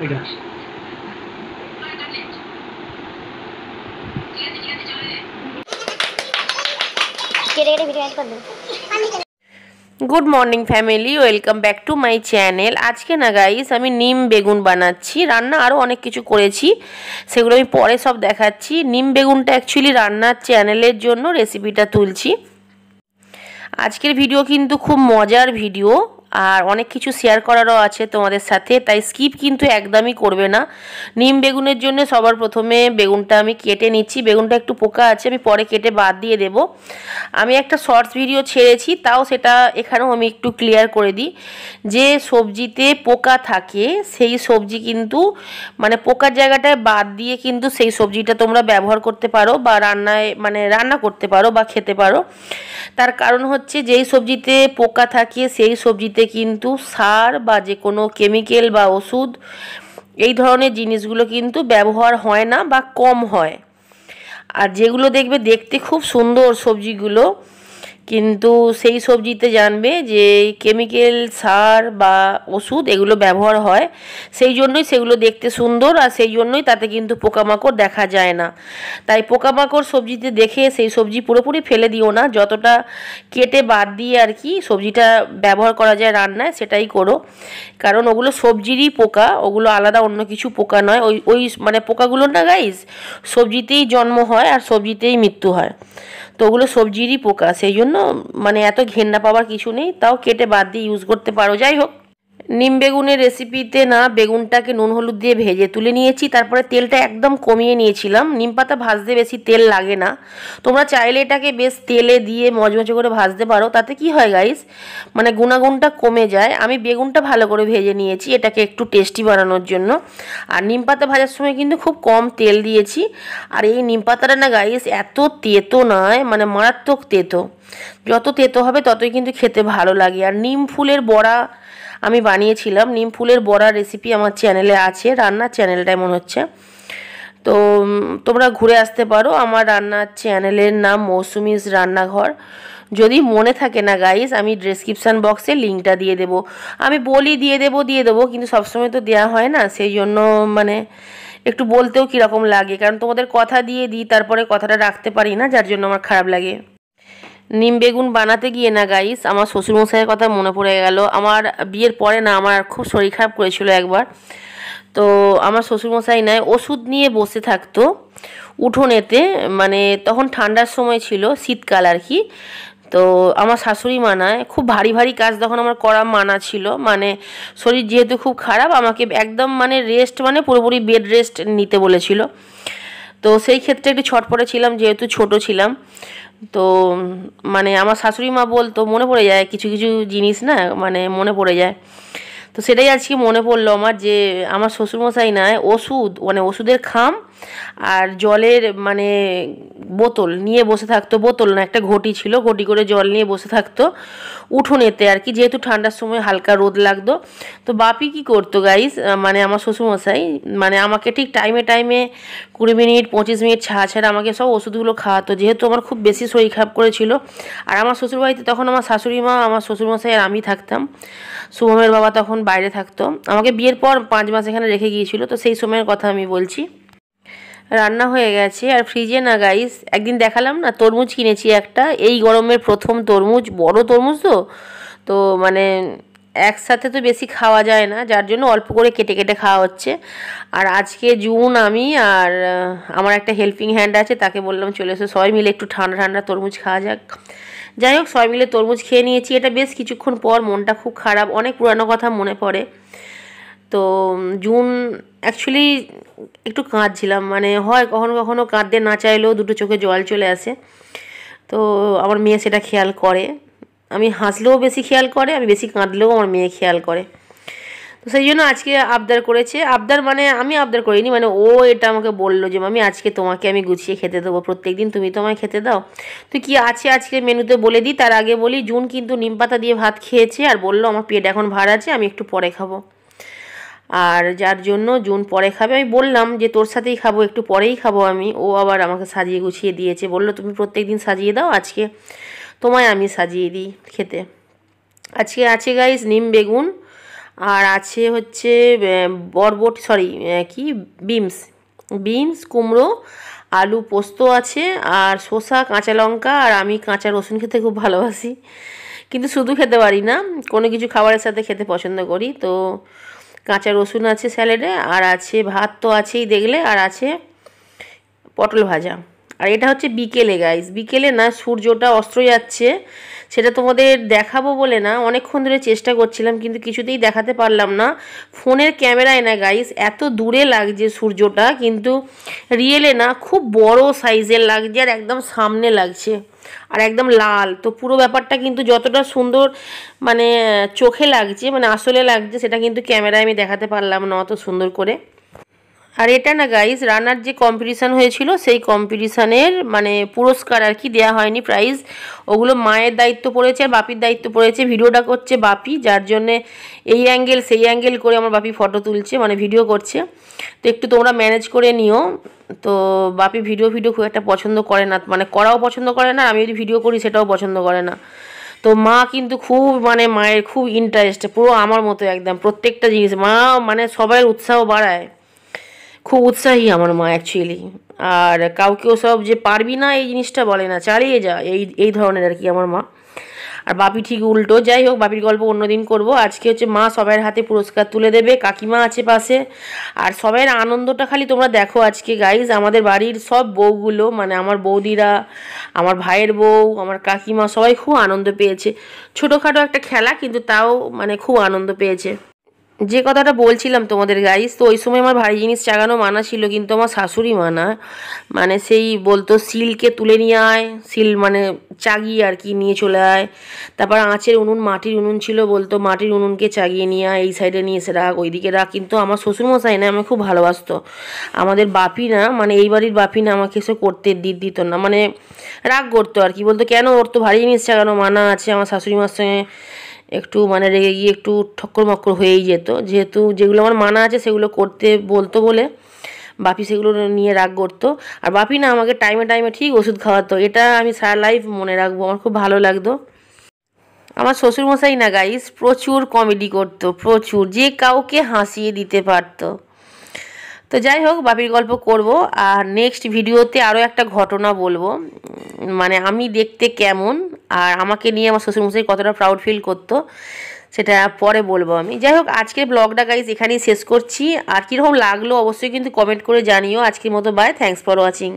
কেটে কেটে good morning family welcome back to my channel আজকে না গাইস আমি নিম বেগুন বানাচ্ছি রান্না আরও অনেক কিছু করেছি সেগুলো আমি পরে সব দেখাচ্ছি নিম বেগুনটা অ্যাকচুয়ালি রান্নার চ্যানেলের জন্য রেসিপিটা তুলছি আজকের ভিডিও কিন্তু খুব মজার ভিডিও আর অনেক কিছু শেয়ার করারও আছে তোমাদের সাথে তাই স্কিপ কিন্তু একদমই করবে না নিম বেগুনের জন্য সবার প্রথমে বেগুনটা আমি কেটে নিচ্ছি বেগুনটা একটু পোকা আছে আমি পরে কেটে বাদ দিয়ে দেব আমি একটা শর্টস ভিডিও ছেড়েছি তাও সেটা এখানেও আমি একটু ক্লিয়ার করে দিই যে সবজিতে পোকা থাকে সেই সবজি কিন্তু মানে পোকার জায়গাটায় বাদ দিয়ে কিন্তু সেই সবজিটা তোমরা ব্যবহার করতে পারো বা রান্নায় মানে রান্না করতে পারো বা খেতে পারো তার কারণ হচ্ছে যেই সবজিতে পোকা থাকে সেই সবজিতে ক্ষেত্রে কিন্তু সার বা যে কোনো কেমিক্যাল বা ওষুধ এই ধরনের জিনিসগুলো কিন্তু ব্যবহার হয় না বা কম হয় আর যেগুলো দেখবে দেখতে খুব সুন্দর সবজিগুলো কিন্তু সেই সবজিতে জানবে যে কেমিক্যাল সার বা ওষুধ এগুলো ব্যবহার হয় সেই জন্যই সেগুলো দেখতে সুন্দর আর সেই জন্যই তাতে কিন্তু পোকামাকড় দেখা যায় না তাই পোকামাকড় সবজিতে দেখে সেই সবজি পুরোপুরি ফেলে দিও না যতটা কেটে বাদ দিয়ে আর কি সবজিটা ব্যবহার করা যায় রান্নায় সেটাই করো কারণ ওগুলো সবজিরই পোকা ওগুলো আলাদা অন্য কিছু পোকা নয় ওই ওই মানে পোকাগুলো না গাইস সবজিতেই জন্ম হয় আর সবজিতেই মৃত্যু হয় তো ওগুলো সবজিরই পোকা সেই জন্য মানে এত ঘেন্না পাওয়ার কিছু নেই তাও কেটে বাদ দিয়ে ইউজ করতে পারো যাই হোক নিম বেগুনের রেসিপিতে না বেগুনটাকে নুন হলুদ দিয়ে ভেজে তুলে নিয়েছি তারপরে তেলটা একদম কমিয়ে নিয়েছিলাম নিম পাতা ভাজতে বেশি তেল লাগে না তোমরা চাইলে এটাকে বেশ তেলে দিয়ে মজমজে করে ভাজতে পারো তাতে কি হয় গাইস মানে গুণাগুণটা কমে যায় আমি বেগুনটা ভালো করে ভেজে নিয়েছি এটাকে একটু টেস্টি বানানোর জন্য আর নিম পাতা ভাজার সময় কিন্তু খুব কম তেল দিয়েছি আর এই নিম পাতাটা না গাইস এত তেতো নয় মানে মারাত্মক তেতো যত তেতো হবে ততই কিন্তু খেতে ভালো লাগে আর নিম ফুলের বড়া আমি বানিয়েছিলাম নিম ফুলের বড়া রেসিপি আমার চ্যানেলে আছে রান্নার চ্যানেলটাই মনে হচ্ছে তো তোমরা ঘুরে আসতে পারো আমার রান্নার চ্যানেলের নাম মৌসুমিজ রান্নাঘর যদি মনে থাকে না গাইজ আমি ডেসক্রিপশান বক্সে লিঙ্কটা দিয়ে দেব আমি বলি দিয়ে দেব দিয়ে দেবো কিন্তু সবসময় তো দেওয়া হয় না সেই জন্য মানে একটু বলতেও কীরকম লাগে কারণ তোমাদের কথা দিয়ে দিই তারপরে কথাটা রাখতে পারি না যার জন্য আমার খারাপ লাগে নিম বেগুন বানাতে গিয়ে না গাইস আমার শ্বশুরমশাইয়ের কথা মনে পড়ে গেল আমার বিয়ের পরে না আমার খুব শরীর খারাপ করেছিল একবার তো আমার শ্বশুরমশাই নাই ওষুধ নিয়ে বসে থাকতো উঠোনেতে মানে তখন ঠান্ডার সময় ছিল শীতকাল আর কি তো আমার শাশুড়ি মানায় খুব ভারী ভারী কাজ তখন আমার করা মানা ছিল মানে শরীর যেহেতু খুব খারাপ আমাকে একদম মানে রেস্ট মানে পুরোপুরি বেড রেস্ট নিতে বলেছিল তো সেই ক্ষেত্রে একটু ছট ছিলাম যেহেতু ছোট ছিলাম তো মানে আমার শাশুড়ি মা বলতো মনে পড়ে যায় কিছু কিছু জিনিস না মানে মনে পড়ে যায় তো সেটাই আজকে মনে পড়লো আমার যে আমার শ্বশুরমশাই নয় ওষুধ মানে ওষুধের খাম আর জলের মানে বোতল নিয়ে বসে থাকতো বোতল না একটা ঘটি ছিল ঘটি করে জল নিয়ে বসে থাকতো উঠোনেতে আর কি যেহেতু ঠান্ডার সময় হালকা রোদ লাগতো তো বাপি কি করতো গাইস মানে আমার শ্বশুরমশাই মানে আমাকে ঠিক টাইমে টাইমে কুড়ি মিনিট পঁচিশ মিনিট ছাড়া ছাড়া আমাকে সব ওষুধগুলো খাওয়াতো যেহেতু আমার খুব বেশি শরীর খারাপ করেছিল আর আমার শ্বশুরবাড়িতে তখন আমার শাশুড়ি মা আমার শ্বশুরমশাই আর আমি থাকতাম শুভমের বাবা তখন বাইরে থাকতো আমাকে বিয়ের পর পাঁচ মাস এখানে রেখে গিয়েছিল তো সেই সময়ের কথা আমি বলছি রান্না হয়ে গেছে আর ফ্রিজে না গাইস একদিন দেখালাম না তরমুজ কিনেছি একটা এই গরমের প্রথম তরমুজ বড় তরমুজ তো তো মানে একসাথে তো বেশি খাওয়া যায় না যার জন্য অল্প করে কেটে কেটে খাওয়া হচ্ছে আর আজকে জুন আমি আর আমার একটা হেল্পিং হ্যান্ড আছে তাকে বললাম চলে এসো সবাই মিলে একটু ঠান্ডা ঠান্ডা তরমুজ খাওয়া যাক যাই হোক সবাই মিলে তরমুজ খেয়ে নিয়েছি এটা বেশ কিছুক্ষণ পর মনটা খুব খারাপ অনেক পুরানো কথা মনে পড়ে তো জুন অ্যাকচুয়ালি একটু কাঁদছিলাম মানে হয় কখনো কখনো কাঁদতে না চাইলেও দুটো চোখে জল চলে আসে তো আমার মেয়ে সেটা খেয়াল করে আমি হাসলেও বেশি খেয়াল করে আমি বেশি কাঁদলেও আমার মেয়ে খেয়াল করে তো সেই জন্য আজকে আবদার করেছে আবদার মানে আমি আবদার করিনি মানে ও এটা আমাকে বললো যে আমি আজকে তোমাকে আমি গুছিয়ে খেতে দেবো প্রত্যেক দিন তুমি তো আমায় খেতে দাও তো কি আছে আজকে মেনুতে বলে দিই তার আগে বলি জুন কিন্তু নিম পাতা দিয়ে ভাত খেয়েছে আর বললো আমার পেট এখন ভার আছে আমি একটু পরে খাবো আর যার জন্য জুন পরে খাবে আমি বললাম যে তোর সাথেই খাবো একটু পরেই খাবো আমি ও আবার আমাকে সাজিয়ে গুছিয়ে দিয়েছে বললো তুমি প্রত্যেক দিন সাজিয়ে দাও আজকে তোমায় আমি সাজিয়ে দিই খেতে আজকে আছে গাইস নিম বেগুন আর আছে হচ্ছে বরবট সরি কি বিমস বিনস কুমড়ো আলু পোস্ত আছে আর শসা কাঁচা লঙ্কা আর আমি কাঁচা রসুন খেতে খুব ভালোবাসি কিন্তু শুধু খেতে পারি না কোনো কিছু খাবারের সাথে খেতে পছন্দ করি তো কাঁচা রসুন আছে স্যালাডে আর আছে ভাত তো আছেই দেখলে আর আছে পটল ভাজা আর এটা হচ্ছে বিকেলে গাইস বিকেলে না সূর্যটা অস্ত্র যাচ্ছে সেটা তোমাদের দেখাবো বলে না অনেকক্ষণ ধরে চেষ্টা করছিলাম কিন্তু কিছুতেই দেখাতে পারলাম না ফোনের ক্যামেরায় না গাইস এত দূরে লাগছে সূর্যটা কিন্তু রিয়েলে না খুব বড় সাইজের লাগছে আর একদম সামনে লাগছে আর একদম লাল তো পুরো ব্যাপারটা কিন্তু যতটা সুন্দর মানে চোখে লাগছে মানে আসলে লাগছে সেটা কিন্তু ক্যামেরায় আমি দেখাতে পারলাম না অত সুন্দর করে আর এটা না গাইজ রানার যে কম্পিটিশান হয়েছিল সেই কম্পিটিশানের মানে পুরস্কার আর কি দেওয়া হয়নি প্রাইজ ওগুলো মায়ের দায়িত্ব পড়েছে আর বাপির দায়িত্ব পড়েছে ভিডিওটা করছে বাপি যার জন্যে এই অ্যাঙ্গেল সেই অ্যাঙ্গেল করে আমার বাপি ফটো তুলছে মানে ভিডিও করছে তো একটু তোমরা ম্যানেজ করে নিও তো বাপি ভিডিও ভিডিও খুব একটা পছন্দ করে না মানে করাও পছন্দ করে না আমি যদি ভিডিও করি সেটাও পছন্দ করে না তো মা কিন্তু খুব মানে মায়ের খুব ইন্টারেস্ট পুরো আমার মতো একদম প্রত্যেকটা জিনিস মা মানে সবাই উৎসাহ বাড়ায় খুব উৎসাহী আমার মা অ্যাকচুয়ালি আর কাউকেও সব যে পারবি না এই জিনিসটা বলে না চালিয়ে যা এই এই ধরনের আর কি আমার মা আর বাপি ঠিক উল্টো যাই হোক বাপির গল্প অন্যদিন করব আজকে হচ্ছে মা সবাইয়ের হাতে পুরস্কার তুলে দেবে কাকিমা আছে পাশে আর সবাইয়ের আনন্দটা খালি তোমরা দেখো আজকে গাইজ আমাদের বাড়ির সব বউগুলো মানে আমার বৌদিরা আমার ভাইয়ের বউ আমার কাকিমা সবাই খুব আনন্দ পেয়েছে ছোটোখাটো একটা খেলা কিন্তু তাও মানে খুব আনন্দ পেয়েছে যে কথাটা বলছিলাম তোমাদের গাইস তো ওই সময় আমার ভারী জিনিস চাগানো মানা ছিল কিন্তু আমার শাশুড়ি মানা মানে সেই বলতো সিলকে তুলে নিয়ে আয় সিল মানে চাগিয়ে আর কি নিয়ে চলে আয় তারপর আঁচের উনুন মাটির উনুন ছিল বলতো মাটির উনুনকে চাগিয়ে নিয়ে আয় এই সাইডে নিয়ে এসে রাখ ওইদিকে রাখ কিন্তু আমার শ্বশুরমশাই না আমি খুব ভালোবাসতো আমাদের বাপি না মানে এই বাড়ির বাপি না আমাকে এসে করতে দিত না মানে রাগ করতো আর কি বলতো কেন ওর তো ভারী জিনিস চাগানো মানা আছে আমার শাশুড়ি মার সঙ্গে একটু মানে রেগে গিয়ে একটু ঠক্কর মক্কর হয়েই যেত যেহেতু যেগুলো আমার মানা আছে সেগুলো করতে বলতো বলে বাপি সেগুলো নিয়ে রাগ করতো আর বাপি না আমাকে টাইমে টাইমে ঠিক ওষুধ খাওয়াতো এটা আমি সারা লাইফ মনে রাখবো আমার খুব ভালো লাগতো আমার শ্বশুরমশাই না গাইস প্রচুর কমেডি করতো প্রচুর যে কাউকে হাসিয়ে দিতে পারতো তো যাই হোক বাপির গল্প করব আর নেক্সট ভিডিওতে আরও একটা ঘটনা বলবো মানে আমি দেখতে কেমন আর আমাকে নিয়ে আমার শ্বশুরমশাই কতটা প্রাউড ফিল করতো সেটা পরে বলবো আমি যাই হোক আজকের ব্লগটা গাইজ এখানেই শেষ করছি আর কীরকম লাগলো অবশ্যই কিন্তু কমেন্ট করে জানিও আজকের মতো বাই থ্যাংকস ফর ওয়াচিং